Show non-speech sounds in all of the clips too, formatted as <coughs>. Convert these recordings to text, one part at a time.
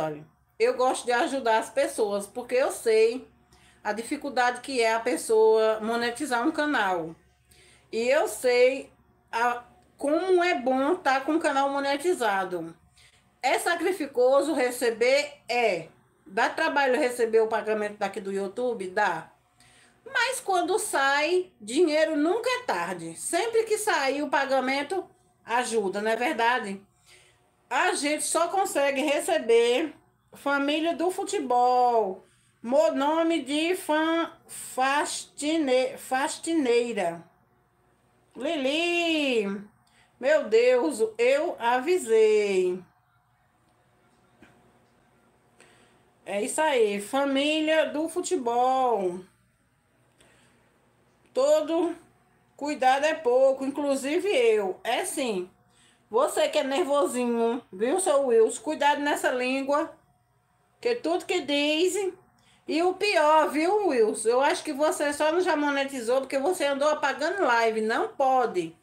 olha, eu gosto de ajudar as pessoas, porque eu sei a dificuldade que é a pessoa monetizar um canal. E eu sei a, como é bom estar tá com o canal monetizado. É sacrificoso receber? É. Dá trabalho receber o pagamento daqui do YouTube? Dá. Mas quando sai, dinheiro nunca é tarde. Sempre que sair o pagamento, ajuda, não é verdade? a gente só consegue receber família do futebol, nome de fan, fastine, fastineira. Lili, meu Deus, eu avisei. É isso aí, família do futebol. Todo cuidado é pouco, inclusive eu. É sim. Você que é nervosinho, viu, seu Wilson? Cuidado nessa língua. Que tudo que dizem. E o pior, viu, Wilson? Eu acho que você só não já monetizou porque você andou apagando live. Não pode.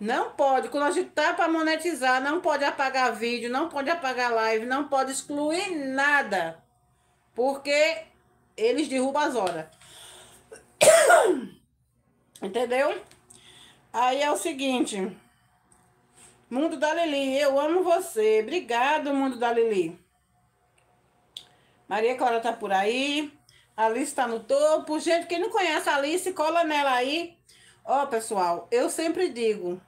Não pode. Quando a gente tá para monetizar, não pode apagar vídeo, não pode apagar live, não pode excluir nada. Porque eles derrubam as horas. <coughs> Entendeu? Aí é o seguinte. Mundo da Lili, eu amo você. Obrigado, Mundo da Lili. Maria Clara tá por aí. Alice tá no topo. Gente, quem não conhece a Alice, cola nela aí. Ó, pessoal, eu sempre digo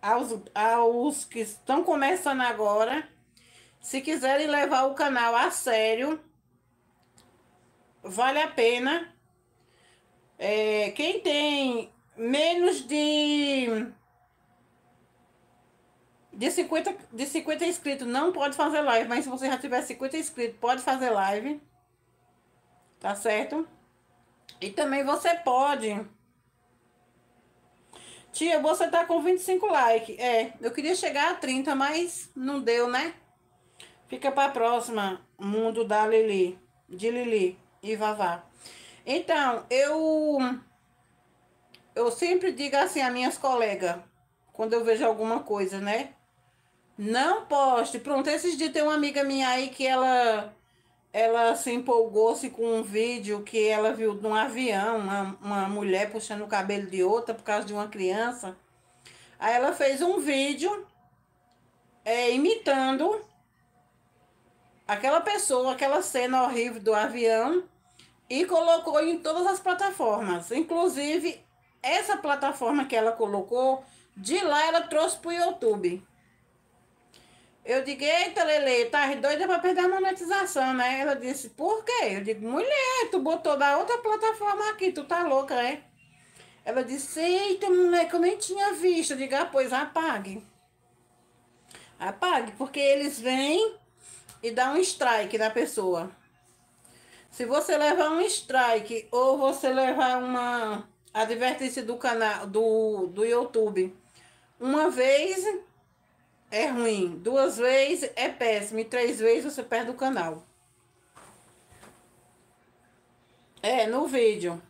aos, aos que estão começando agora, se quiserem levar o canal a sério, vale a pena. É, quem tem menos de de 50, de 50 inscritos não pode fazer live, mas se você já tiver 50 inscritos, pode fazer live. Tá certo? E também você pode. Tia, você tá com 25 likes. É, eu queria chegar a 30, mas não deu, né? Fica pra próxima. Mundo da Lili. De Lili e Vavá. Então, eu. Eu sempre digo assim a minhas colegas, quando eu vejo alguma coisa, né? Não poste. Pronto, esses dias tem uma amiga minha aí que ela ela se empolgou-se com um vídeo que ela viu de um avião, uma, uma mulher puxando o cabelo de outra por causa de uma criança. Aí ela fez um vídeo é, imitando aquela pessoa, aquela cena horrível do avião e colocou em todas as plataformas. Inclusive, essa plataforma que ela colocou, de lá ela trouxe para o YouTube. Eu digo, eita, Lele, tá doida para perder a monetização, né? Ela disse, por quê? Eu digo, mulher, tu botou da outra plataforma aqui, tu tá louca, é? Ela disse, eita, moleque, eu nem tinha visto. Eu digo, ah, pois apague. Apague, porque eles vêm e dão um strike na pessoa. Se você levar um strike ou você levar uma advertência do canal do, do YouTube uma vez, é ruim. Duas vezes é péssimo. E três vezes você perde o canal. É, no vídeo.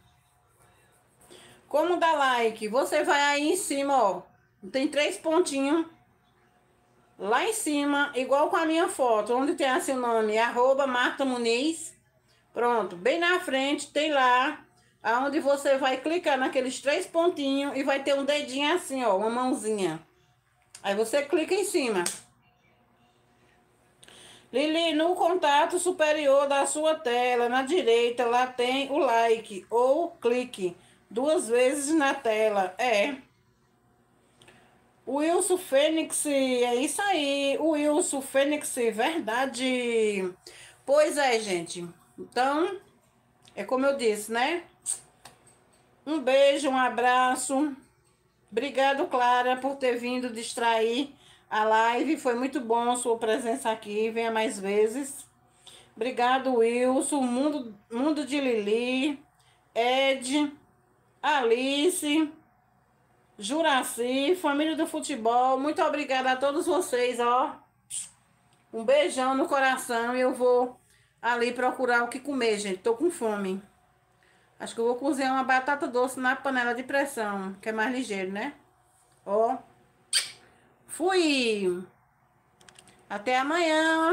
Como dar like? Você vai aí em cima, ó. Tem três pontinhos. Lá em cima, igual com a minha foto, onde tem assim o nome, arroba Marta Muniz. Pronto, bem na frente tem lá, aonde você vai clicar naqueles três pontinhos e vai ter um dedinho assim, ó, uma mãozinha. Aí você clica em cima. Lili, no contato superior da sua tela, na direita, lá tem o like ou clique duas vezes na tela. É. Wilson Fênix, é isso aí. Wilson Fênix, verdade. Pois é, gente. Então, é como eu disse, né? Um beijo, um abraço. Obrigado, Clara, por ter vindo distrair a live. Foi muito bom sua presença aqui. Venha mais vezes. Obrigado, Wilson, Mundo, Mundo de Lili, Ed, Alice, Juraci, Família do Futebol. Muito obrigada a todos vocês, ó. Um beijão no coração e eu vou ali procurar o que comer, gente. Tô com fome. Acho que eu vou cozinhar uma batata doce na panela de pressão, que é mais ligeiro, né? Ó. Fui! Até amanhã!